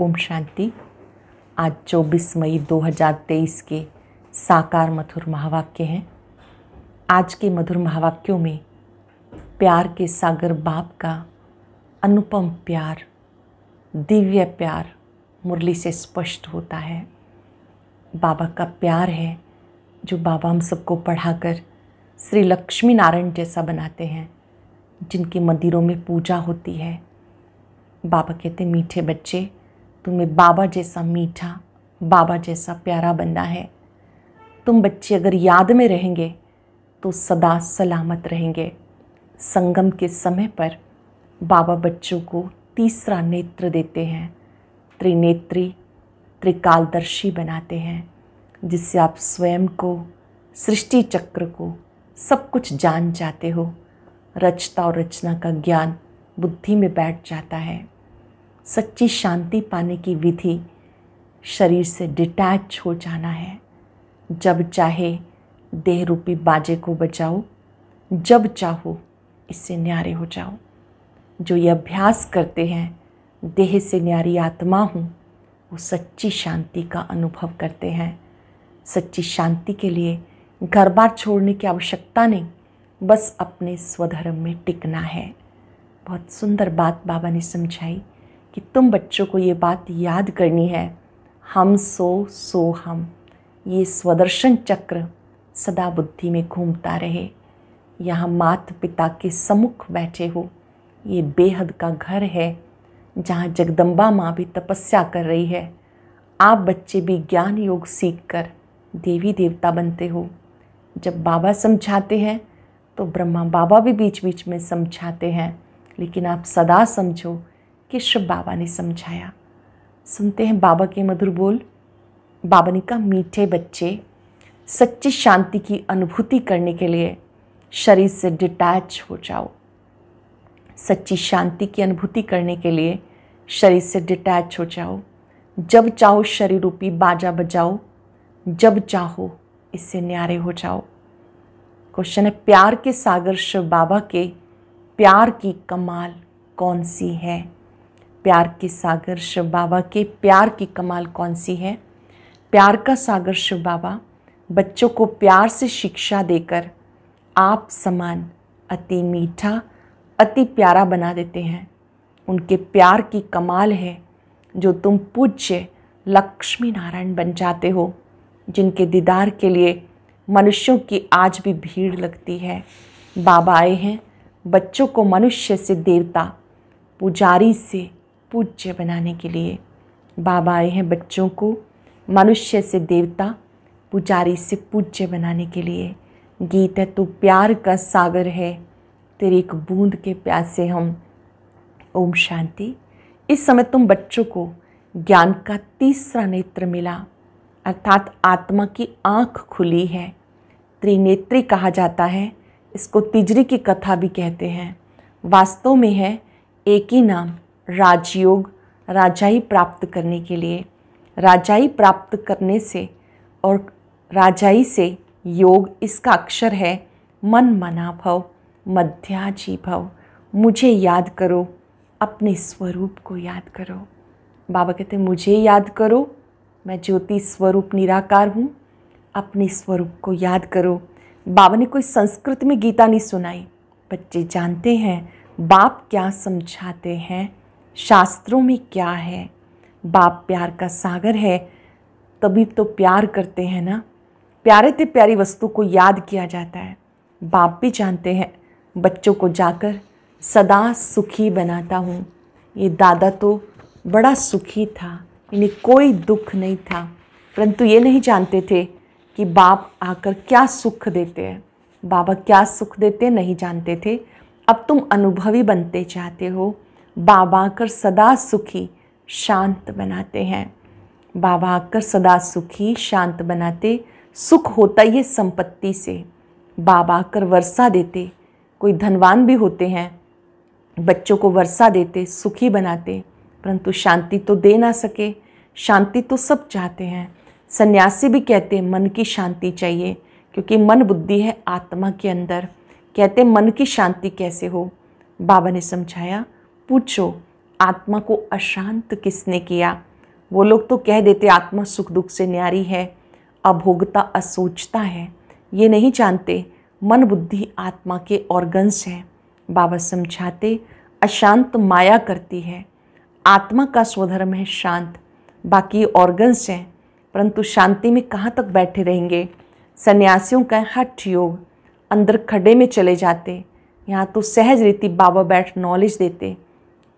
ओम शांति आज चौबीस मई 2023 के साकार मधुर महावाक्य हैं आज के मधुर महावाक्यों में प्यार के सागर बाप का अनुपम प्यार दिव्य प्यार मुरली से स्पष्ट होता है बाबा का प्यार है जो बाबा हम सबको पढ़ाकर श्री लक्ष्मी नारायण जैसा बनाते हैं जिनके मंदिरों में पूजा होती है बाबा कहते मीठे बच्चे तुम्हें बाबा जैसा मीठा बाबा जैसा प्यारा बनना है तुम बच्चे अगर याद में रहेंगे तो सदा सलामत रहेंगे संगम के समय पर बाबा बच्चों को तीसरा नेत्र देते हैं त्रिनेत्री त्रिकालदर्शी बनाते हैं जिससे आप स्वयं को सृष्टि चक्र को सब कुछ जान जाते हो रचता और रचना का ज्ञान बुद्धि में बैठ जाता है सच्ची शांति पाने की विधि शरीर से डिटैच हो जाना है जब चाहे देह रूपी बाजे को बचाओ जब चाहो इससे न्यारे हो जाओ जो ये अभ्यास करते हैं देह से न्यारी आत्मा हूँ वो सच्ची शांति का अनुभव करते हैं सच्ची शांति के लिए घर बार छोड़ने की आवश्यकता नहीं बस अपने स्वधर्म में टिकना है बहुत सुंदर बात बाबा ने समझाई कि तुम बच्चों को ये बात याद करनी है हम सो सो हम ये स्वदर्शन चक्र सदा बुद्धि में घूमता रहे यहाँ मात पिता के सम्मुख बैठे हो ये बेहद का घर है जहाँ जगदम्बा माँ भी तपस्या कर रही है आप बच्चे भी ज्ञान योग सीख कर देवी देवता बनते हो जब बाबा समझाते हैं तो ब्रह्मा बाबा भी बीच बीच में समझाते हैं लेकिन आप सदा समझो केशव बाबा ने समझाया सुनते हैं बाबा के मधुर बोल बाबा ने कहा मीठे बच्चे सच्ची शांति की अनुभूति करने के लिए शरीर से डिटैच हो जाओ सच्ची शांति की अनुभूति करने के लिए शरीर से डिटैच हो जाओ जब चाहो शरीर रूपी बाजा बजाओ जब चाहो इससे न्यारे हो जाओ क्वेश्चन है प्यार के सागर शिव बाबा के प्यार की कमाल कौन सी है प्यार के सागर शिव बाबा के प्यार की कमाल कौन सी है प्यार का सागर शिव बाबा बच्चों को प्यार से शिक्षा देकर आप समान अति मीठा अति प्यारा बना देते हैं उनके प्यार की कमाल है जो तुम पूज्य लक्ष्मी नारायण बन जाते हो जिनके दीदार के लिए मनुष्यों की आज भी भीड़ लगती है बाबा आए हैं बच्चों को मनुष्य से देवता पुजारी से पूज्य बनाने के लिए बाबा आए हैं बच्चों को मनुष्य से देवता पुजारी से पूज्य बनाने के लिए गीत है तो प्यार का सागर है तेरी एक बूंद के प्यासे हम ओम शांति इस समय तुम बच्चों को ज्ञान का तीसरा नेत्र मिला अर्थात आत्मा की आँख खुली है त्रिनेत्री कहा जाता है इसको तिजरी की कथा भी कहते हैं वास्तव में है एक ही नाम राजयोग राजाई प्राप्त करने के लिए राजाई प्राप्त करने से और राजाई से योग इसका अक्षर है मन मना भव मध्याजी भव मुझे याद करो अपने स्वरूप को याद करो बाबा कहते मुझे याद करो मैं ज्योति स्वरूप निराकार हूँ अपने स्वरूप को याद करो बाबा ने कोई संस्कृत में गीता नहीं सुनाई बच्चे जानते हैं बाप क्या समझाते हैं शास्त्रों में क्या है बाप प्यार का सागर है तभी तो प्यार करते हैं ना प्यारे ते प्यारी वस्तु को याद किया जाता है बाप भी जानते हैं बच्चों को जाकर सदा सुखी बनाता हूँ ये दादा तो बड़ा सुखी था इन्हें कोई दुख नहीं था परंतु ये नहीं जानते थे कि बाप आकर क्या सुख देते हैं बाबा क्या सुख देते नहीं जानते थे अब तुम अनुभवी बनते चाहते हो बाबा आकर सदा सुखी शांत बनाते हैं बाबा आकर सदा सुखी शांत बनाते सुख होता ये संपत्ति से बाबा आकर वर्षा देते कोई धनवान भी होते हैं बच्चों को वर्षा देते सुखी बनाते परंतु शांति तो दे ना सके शांति तो सब चाहते हैं सन्यासी भी कहते हैं मन की शांति चाहिए क्योंकि मन बुद्धि है आत्मा के अंदर कहते मन की शांति कैसे हो बाबा ने समझाया पूछो आत्मा को अशांत किसने किया वो लोग तो कह देते आत्मा सुख दुख से न्यारी है अभोगता असोचता है ये नहीं जानते मन बुद्धि आत्मा के ऑर्गन्स हैं बाबा समझाते अशांत माया करती है आत्मा का स्वधर्म है शांत बाकी ऑर्गन्स हैं परंतु शांति में कहाँ तक बैठे रहेंगे सन्यासियों का हठ योग अंदर खड्डे में चले जाते यहाँ तो सहज रीति बाबा बैठ नॉलेज देते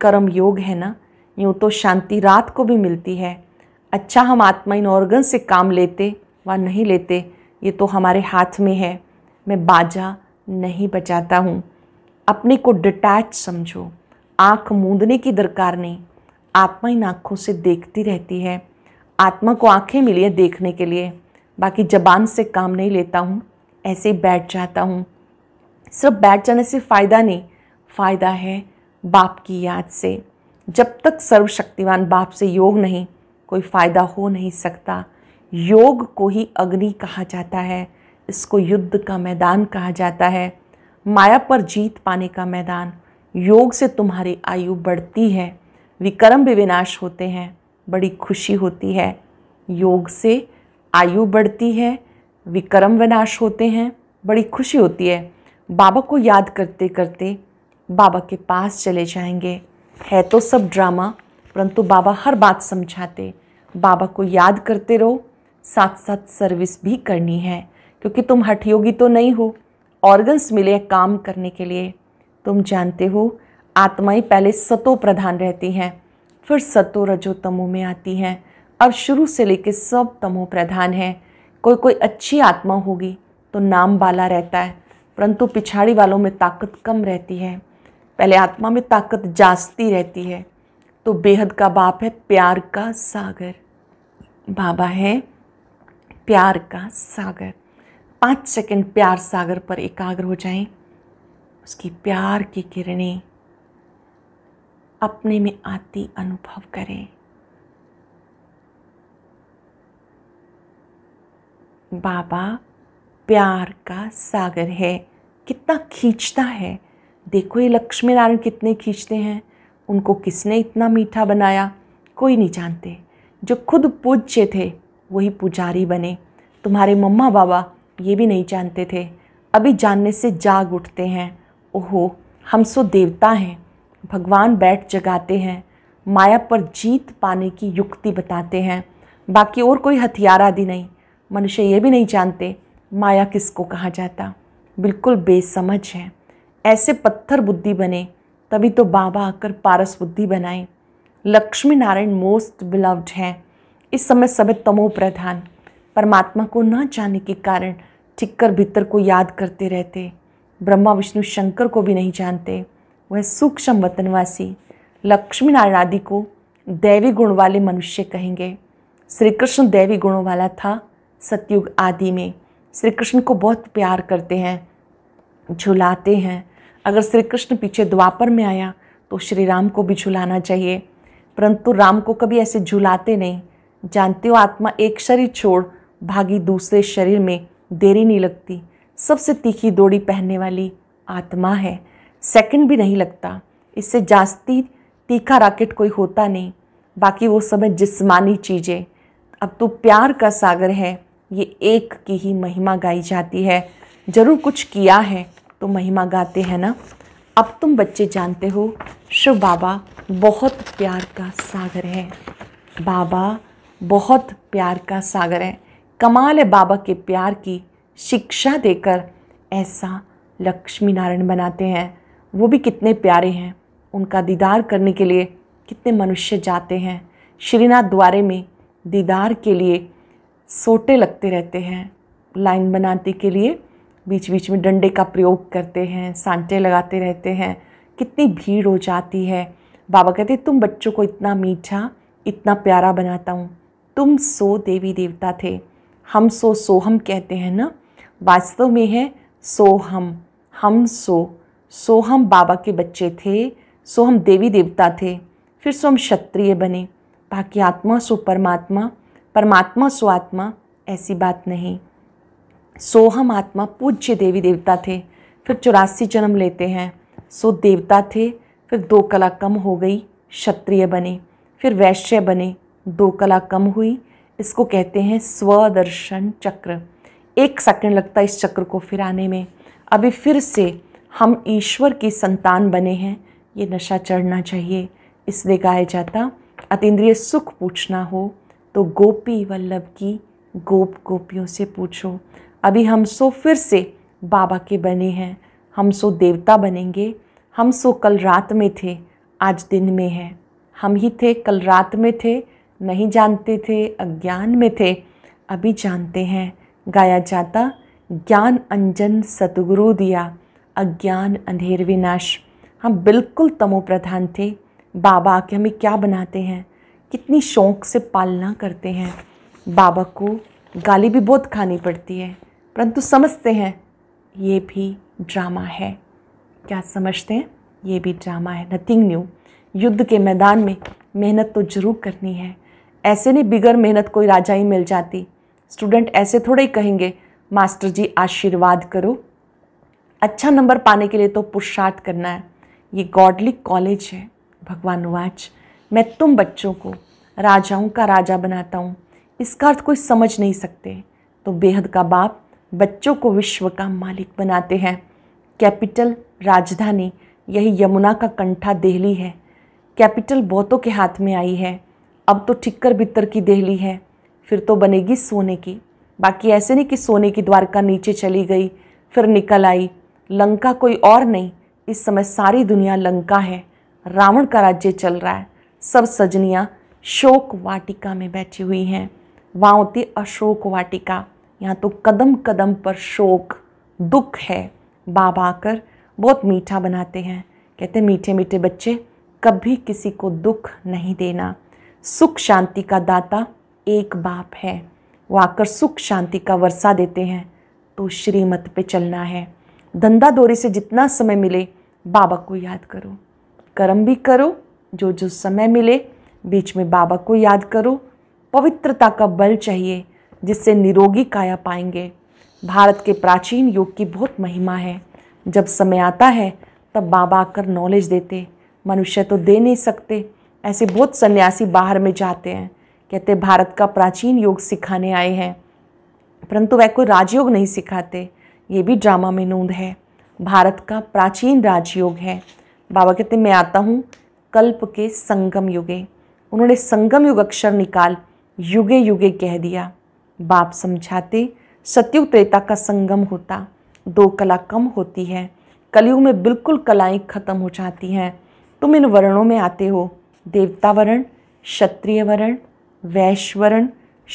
कर्म योग है ना यूँ तो शांति रात को भी मिलती है अच्छा हम आत्मा इन ऑर्गन से काम लेते व नहीं लेते ये तो हमारे हाथ में है मैं बाजा नहीं बचाता हूँ अपने को डिटैच समझो आँख मूंदने की दरकार नहीं आत्मा इन आँखों से देखती रहती है आत्मा को आँखें मिली है देखने के लिए बाकी जबान से काम नहीं लेता हूँ ऐसे ही बैठ जाता हूँ सिर्फ बैठ जाने से फ़ायदा नहीं फ़ायदा है बाप की याद से जब तक सर्वशक्तिवान बाप से योग नहीं कोई फ़ायदा हो नहीं सकता योग को ही अग्नि कहा जाता है इसको युद्ध का मैदान कहा जाता है माया पर जीत पाने का मैदान योग से तुम्हारी आयु बढ़ती है विक्रम भी विनाश होते हैं बड़ी खुशी होती है योग से आयु बढ़ती है विक्रम विनाश होते हैं बड़ी खुशी होती है बाबा को याद करते करते बाबा के पास चले जाएंगे है तो सब ड्रामा परंतु बाबा हर बात समझाते बाबा को याद करते रहो साथ साथ सर्विस भी करनी है क्योंकि तुम हठयोगी तो नहीं हो ऑर्गन्स मिले काम करने के लिए तुम जानते हो आत्माएं पहले सतो प्रधान रहती हैं फिर सतो रजो तमो में आती हैं अब शुरू से लेकर सब तमो प्रधान हैं कोई कोई अच्छी आत्मा होगी तो नाम वाला रहता है परंतु पिछाड़ी वालों में ताकत कम रहती है पहले आत्मा में ताकत जास्ती रहती है तो बेहद का बाप है प्यार का सागर बाबा है प्यार का सागर पाँच सेकंड प्यार सागर पर एकाग्र हो जाएं उसकी प्यार की किरणें अपने में आती अनुभव करें बाबा प्यार का सागर है कितना खींचता है देखो ये लक्ष्मी नारायण कितने खींचते हैं उनको किसने इतना मीठा बनाया कोई नहीं जानते जो खुद पूज्य थे वही पुजारी बने तुम्हारे मम्मा बाबा ये भी नहीं जानते थे अभी जानने से जाग उठते हैं ओहो हम सो देवता हैं भगवान बैठ जगाते हैं माया पर जीत पाने की युक्ति बताते हैं बाकी और कोई हथियार आदि नहीं मनुष्य ये भी नहीं जानते माया किसको कहा जाता बिल्कुल बेसमझ है ऐसे पत्थर बुद्धि बने तभी तो बाबा आकर पारस बुद्धि बनाए लक्ष्मी नारायण मोस्ट बिलव्ड हैं इस समय सब तमो प्रधान परमात्मा को न जाने के कारण ठिक्कर भीतर को याद करते रहते ब्रह्मा विष्णु शंकर को भी नहीं जानते वह सूक्ष्म वतनवासी लक्ष्मी नारायण आदि को दैवी गुण वाले मनुष्य कहेंगे श्री कृष्ण दैवी गुणों वाला था सतयुग आदि में श्री कृष्ण को बहुत प्यार करते हैं झुलाते हैं अगर श्री कृष्ण पीछे द्वापर में आया तो श्री राम को भी झुलाना चाहिए परंतु राम को कभी ऐसे झुलाते नहीं जानते हो आत्मा एक शरीर छोड़ भागी दूसरे शरीर में देरी नहीं लगती सबसे तीखी दौड़ी पहनने वाली आत्मा है सेकंड भी नहीं लगता इससे जास्ती तीखा राकेट कोई होता नहीं बाकी वो समय जिस्मानी चीज़ें अब तो प्यार का सागर है ये एक की ही महिमा गाई जाती है ज़रूर कुछ किया है तो महिमा गाते हैं ना अब तुम बच्चे जानते हो शिव बाबा बहुत प्यार का सागर है बाबा बहुत प्यार का सागर है कमाल है बाबा के प्यार की शिक्षा देकर ऐसा लक्ष्मी नारायण बनाते हैं वो भी कितने प्यारे हैं उनका दीदार करने के लिए कितने मनुष्य जाते हैं श्रीनाथ द्वारे में दीदार के लिए सोटे लगते रहते हैं लाइन बनाने के लिए बीच बीच में डंडे का प्रयोग करते हैं सांटे लगाते रहते हैं कितनी भीड़ हो जाती है बाबा कहते तुम बच्चों को इतना मीठा इतना प्यारा बनाता हूँ तुम सो देवी देवता थे हम सो सो हम कहते हैं ना वास्तव में है सो हम हम सो सो हम बाबा के बच्चे थे सो हम देवी देवता थे फिर सो हम क्षत्रिय बने बाकी आत्मा सो परमात्मा परमात्मा सो आत्मा ऐसी बात नहीं सोहम आत्मा पूज्य देवी देवता थे फिर चौरासी जन्म लेते हैं सो देवता थे फिर दो कला कम हो गई क्षत्रिय बने फिर वैश्य बने दो कला कम हुई इसको कहते हैं स्वदर्शन चक्र एक सेकंड लगता है इस चक्र को फिर आने में अभी फिर से हम ईश्वर की संतान बने हैं ये नशा चढ़ना चाहिए इसलिए गाया जाता अतीन्द्रिय सुख पूछना हो तो गोपी वल्लभ की गोप गोपियों से पूछो अभी हम सो फिर से बाबा के बने हैं हम सो देवता बनेंगे हम सो कल रात में थे आज दिन में हैं हम ही थे कल रात में थे नहीं जानते थे अज्ञान में थे अभी जानते हैं गाया जाता ज्ञान अंजन सतगुरु दिया अज्ञान अंधेर विनाश हम बिल्कुल तमो प्रधान थे बाबा आके हमें क्या बनाते हैं कितनी शौक से पालना करते हैं बाबा को गाली भी बहुत खानी पड़ती है परंतु समझते हैं ये भी ड्रामा है क्या समझते हैं ये भी ड्रामा है नथिंग न्यू युद्ध के मैदान में मेहनत तो जरूर करनी है ऐसे नहीं बिगर मेहनत कोई राजा ही मिल जाती स्टूडेंट ऐसे थोड़े ही कहेंगे मास्टर जी आशीर्वाद करो अच्छा नंबर पाने के लिए तो पुरुषार्थ करना है ये गॉडली कॉलेज है भगवान वाच मैं तुम बच्चों को राजाओं का राजा बनाता हूँ इसका अर्थ कोई समझ नहीं सकते तो बेहद का बाप बच्चों को विश्व का मालिक बनाते हैं कैपिटल राजधानी यही यमुना का कंठा देहली है कैपिटल बहुतों के हाथ में आई है अब तो ठिक्कर बितर की देहली है फिर तो बनेगी सोने की बाकी ऐसे नहीं कि सोने की द्वारका नीचे चली गई फिर निकल आई लंका कोई और नहीं इस समय सारी दुनिया लंका है रावण का राज्य चल रहा है सब सजनियाँ शोक वाटिका में बैठी हुई हैं वाँवती अशोक वाटिका यहाँ तो कदम कदम पर शोक दुख है बाप आकर बहुत मीठा बनाते हैं कहते हैं मीठे मीठे बच्चे कभी किसी को दुख नहीं देना सुख शांति का दाता एक बाप है वो आकर सुख शांति का वर्षा देते हैं तो श्रीमत पे चलना है धंधा दौरी से जितना समय मिले बाबा को याद करो कर्म भी करो जो जो समय मिले बीच में बाबा को याद करो पवित्रता का बल चाहिए जिससे निरोगी काया पाएंगे भारत के प्राचीन योग की बहुत महिमा है जब समय आता है तब बाबा आकर नॉलेज देते मनुष्य तो दे नहीं सकते ऐसे बहुत सन्यासी बाहर में जाते हैं कहते भारत का प्राचीन योग सिखाने आए हैं परंतु वह कोई राजयोग नहीं सिखाते ये भी ड्रामा में नूंद है भारत का प्राचीन राजयोग है बाबा कहते मैं आता हूँ कल्प के संगम युगे उन्होंने संगम युग अक्षर निकाल युगे युगे कह दिया बाप समझाते सतयुग त्रेता का संगम होता दो कला कम होती है कलयुग में बिल्कुल कलाएं खत्म हो जाती हैं तुम इन वर्णों में आते हो देवता वर्ण क्षत्रिय वर्ण वैश्य वर्ण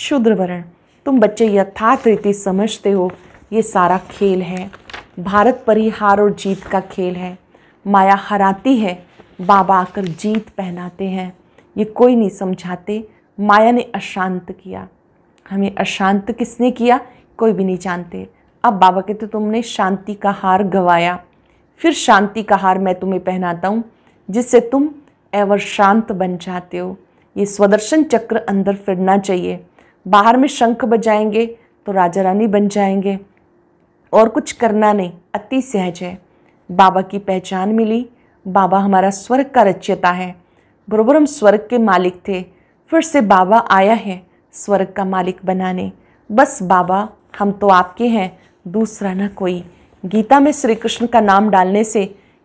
शूद्र वर्ण तुम बच्चे यथार्थ रीति समझते हो ये सारा खेल है भारत पर ही हार और जीत का खेल है माया हराती है बाबा आकर जीत पहनाते हैं ये कोई नहीं समझाते माया ने अशांत किया हमें अशांत किसने किया कोई भी नहीं जानते अब बाबा कहते तो तुमने शांति का हार गवाया फिर शांति का हार मैं तुम्हें पहनाता हूँ जिससे तुम एवर शांत बन जाते हो ये स्वदर्शन चक्र अंदर फिरना चाहिए बाहर में शंख बजाएंगे तो राजा रानी बन जाएंगे और कुछ करना नहीं अति सहज है बाबा की पहचान मिली बाबा हमारा स्वर्ग का रचयता है बरबर हम स्वर्ग के मालिक थे फिर से बाबा आया है स्वर्ग का मालिक बनाने बस बाबा हम तो आपके हैं दूसरा ना कोई गीता में श्री कृष्ण का नाम डालने से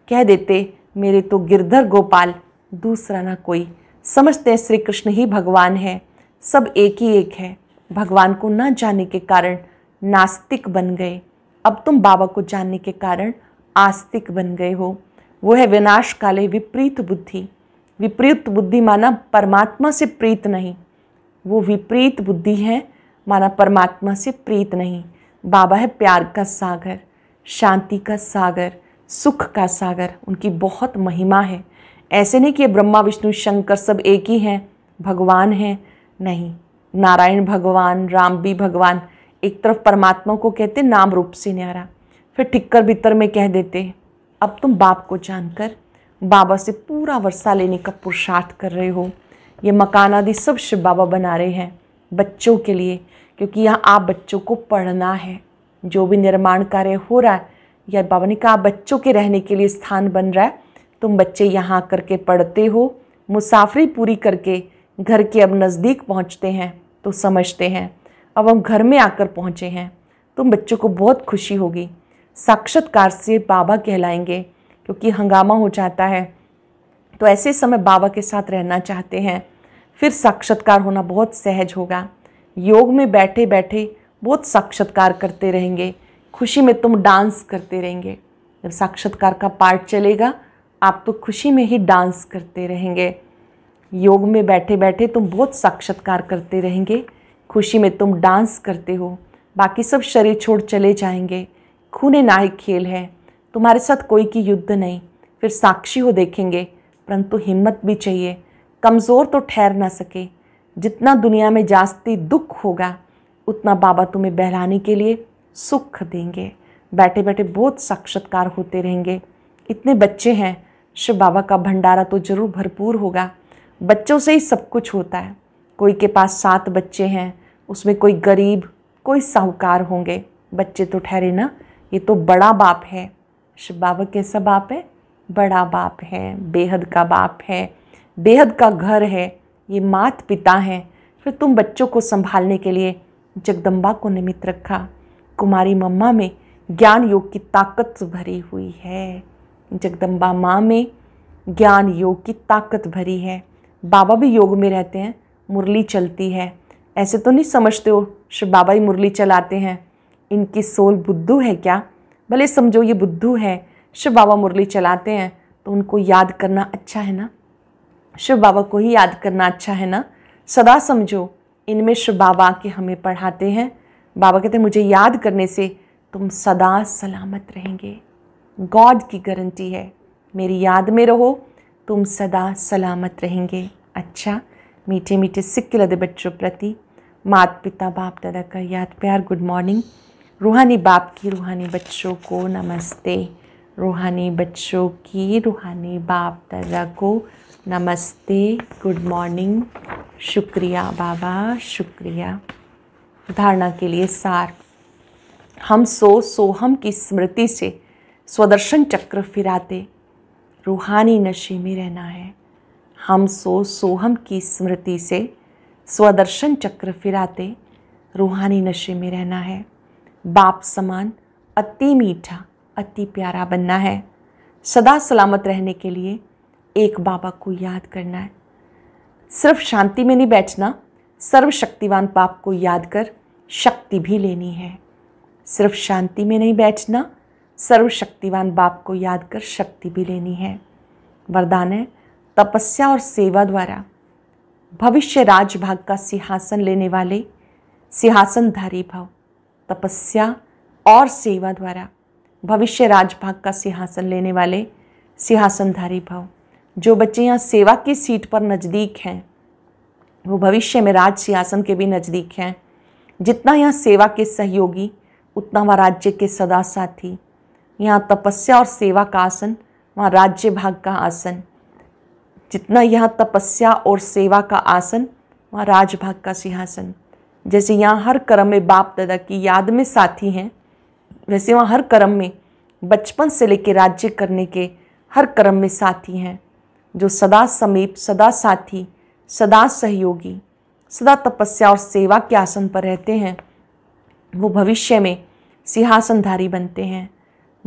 कह देते मेरे तो गिरधर गोपाल दूसरा ना कोई समझते हैं श्री कृष्ण ही भगवान है सब एक ही एक है भगवान को ना जानने के कारण नास्तिक बन गए अब तुम बाबा को जानने के कारण आस्तिक बन गए हो वो है विनाश काले विपरीत बुद्धि विपरीत बुद्धि माना परमात्मा से प्रीत नहीं वो विपरीत बुद्धि है माना परमात्मा से प्रीत नहीं बाबा है प्यार का सागर शांति का सागर सुख का सागर उनकी बहुत महिमा है ऐसे नहीं कि ब्रह्मा विष्णु शंकर सब एक ही हैं भगवान हैं नहीं नारायण भगवान राम भी भगवान एक तरफ परमात्मा को कहते नाम रूप से न्यारा फिर ठिक्कर भीतर में कह देते अब तुम बाप को जानकर बाबा से पूरा वर्षा लेने का पुरुषार्थ कर रहे हो ये मकान आदि सब शिव बाबा बना रहे हैं बच्चों के लिए क्योंकि यहाँ आप बच्चों को पढ़ना है जो भी निर्माण कार्य हो रहा है या बाबा ने कहा बच्चों के रहने के लिए स्थान बन रहा है तुम बच्चे यहाँ करके पढ़ते हो मुसाफरी पूरी करके घर के अब नज़दीक पहुँचते हैं तो समझते हैं अब हम घर में आकर पहुँचे हैं तुम बच्चों को बहुत खुशी होगी साक्षात्कार से बाबा कहलाएंगे क्योंकि हंगामा हो जाता है तो ऐसे समय बाबा के साथ रहना चाहते हैं फिर साक्षात्कार होना बहुत सहज होगा योग में बैठे बैठे बहुत साक्षात्कार करते रहेंगे खुशी में तुम डांस करते रहेंगे जब साक्षात्कार का पार्ट चलेगा आप तो खुशी में ही डांस करते रहेंगे योग में बैठे बैठे तुम बहुत साक्षात्कार करते रहेंगे खुशी में तुम डांस करते हो बाकी सब शरीर छोड़ चले जाएंगे खूने नाहक खेल है तुम्हारे साथ कोई की युद्ध नहीं फिर साक्षी हो देखेंगे परंतु हिम्मत भी चाहिए कमज़ोर तो ठहर ना सके जितना दुनिया में जास्ती दुख होगा उतना बाबा तुम्हें बहलाने के लिए सुख देंगे बैठे बैठे बहुत साक्षात्कार होते रहेंगे इतने बच्चे हैं शिव बाबा का भंडारा तो ज़रूर भरपूर होगा बच्चों से ही सब कुछ होता है कोई के पास सात बच्चे हैं उसमें कोई गरीब कोई साहूकार होंगे बच्चे तो ठहरे ना ये तो बड़ा बाप है शिव बाबा कैसा बाप है बड़ा बाप है बेहद का बाप है बेहद का घर है ये मात पिता हैं फिर तुम बच्चों को संभालने के लिए जगदम्बा को निमित्त रखा कुमारी मम्मा में ज्ञान योग की ताकत भरी हुई है जगदम्बा माँ में ज्ञान योग की ताकत भरी है बाबा भी योग में रहते हैं मुरली चलती है ऐसे तो नहीं समझते हो श्री बाबा ही मुरली चलाते हैं इनकी सोल बुद्धू है क्या भले समझो ये बुद्धू है शिव बाबा मुरली चलाते हैं तो उनको याद करना अच्छा है ना शिव बाबा को ही याद करना अच्छा है ना सदा समझो इनमें शिव बाबा के हमें पढ़ाते हैं बाबा कहते हैं मुझे याद करने से तुम सदा सलामत रहेंगे गॉड की गारंटी है मेरी याद में रहो तुम सदा सलामत रहेंगे अच्छा मीठे मीठे सिक्के लदे बच्चों प्रति मात पिता बाप दादा का याद प्यार गुड मॉर्निंग रूहानी बाप की रूहानी बच्चों को नमस्ते रूहानी बच्चों की रूहानी बाप दादा को नमस्ते गुड मॉर्निंग शुक्रिया बाबा शुक्रिया धारणा के लिए सार हम सो सोहम की स्मृति से स्वदर्शन चक्र फिराते रूहानी नशे में रहना है हम सो सोहम की स्मृति से स्वदर्शन चक्र फिराते रूहानी नशे में रहना है बाप समान अति मीठा अति प्यारा बनना है सदा सलामत रहने के लिए एक बाबा को याद करना है सिर्फ शांति में नहीं बैठना सर्वशक्तिवान बाप को याद कर शक्ति भी लेनी है सिर्फ शांति में नहीं बैठना सर्वशक्तिवान बाप को याद कर शक्ति भी लेनी है वरदान है तपस्या और सेवा द्वारा भविष्य राजभाग का सिंहासन लेने वाले सिंहासनधारी भव तपस्या और सेवा द्वारा भविष्य राजभाग का सिंहासन लेने वाले सिंहासनधारी भव जो बच्चे यहाँ सेवा की सीट पर नज़दीक हैं वो भविष्य में राज सिंहासन के भी नज़दीक हैं जितना यहाँ सेवा के सहयोगी उतना वह राज्य के सदा साथी यहाँ तपस्या और सेवा का आसन वहाँ राज्य भाग का आसन जितना यहाँ तपस्या और सेवा का आसन वहाँ राजभाग का सिंहासन जैसे यहाँ हर कर्म में बाप दादा की याद में साथी हैं वैसे वह हर कर्म में बचपन से लेकर राज्य करने के हर कर्म में साथी हैं जो सदा समीप सदा साथी सदा सहयोगी सदा तपस्या और सेवा के आसन पर रहते हैं वो भविष्य में सिंहासनधारी बनते हैं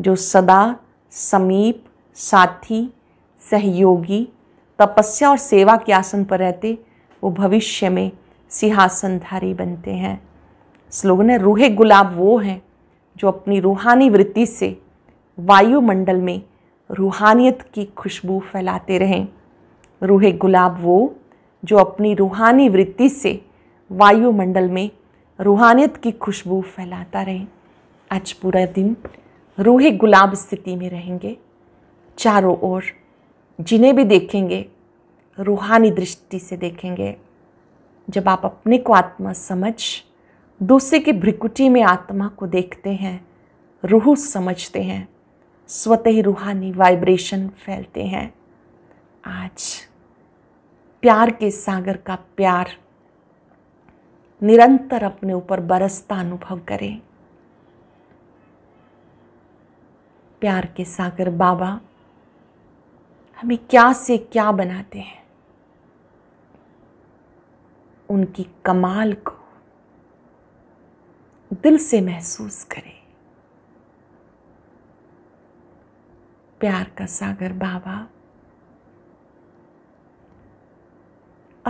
जो सदा समीप साथी सहयोगी तपस्या और सेवा के आसन पर रहते वो भविष्य में सिंहासनधारी बनते हैं स्लोगन है रूहे गुलाब वो हैं जो अपनी रूहानी वृत्ति से वायुमंडल में रूहानियत की खुशबू फैलाते रहें रूह गुलाब वो जो अपनी रूहानी वृत्ति से वायुमंडल में रूहानियत की खुशबू फैलाता रहे आज पूरा दिन रूह गुलाब स्थिति में रहेंगे चारों ओर जिन्हें भी देखेंगे रूहानी दृष्टि से देखेंगे जब आप अपने को आत्मा समझ दूसरे की भ्रिकुटी में आत्मा को देखते हैं रूह समझते हैं स्वतः रूहानी वाइब्रेशन फैलते हैं आज प्यार के सागर का प्यार निरंतर अपने ऊपर बरसता अनुभव करें प्यार के सागर बाबा हमें क्या से क्या बनाते हैं उनकी कमाल को दिल से महसूस करें प्यार का सागर बाबा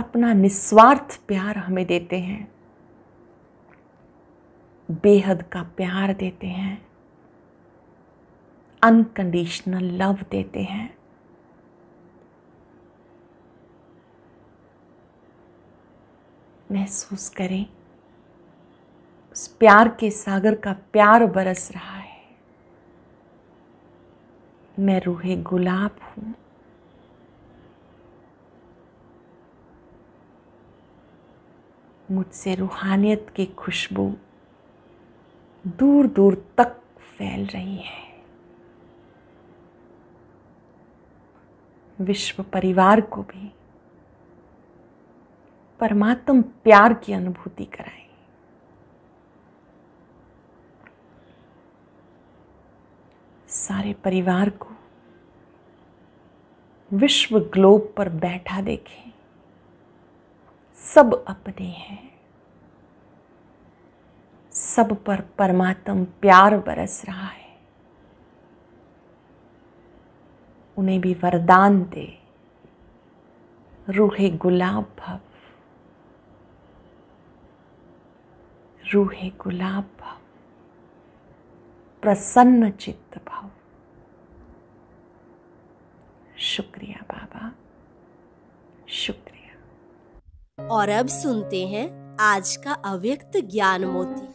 अपना निस्वार्थ प्यार हमें देते हैं बेहद का प्यार देते हैं अनकंडीशनल लव देते हैं महसूस करें उस प्यार के सागर का प्यार बरस रहा है मैं रूहे गुलाब हूं मुझसे रूहानियत की खुशबू दूर दूर तक फैल रही है विश्व परिवार को भी परमात्म प्यार की अनुभूति कराएं सारे परिवार को विश्व ग्लोब पर बैठा देखें सब अपने हैं सब पर परमात्म प्यार बरस रहा है उन्हें भी वरदान दे रूहे गुलाब भव रूहे गुलाब भव प्रसन्न चित्त भाव शुक्रिया बाबा शुक्रिया और अब सुनते हैं आज का अव्यक्त ज्ञान मोती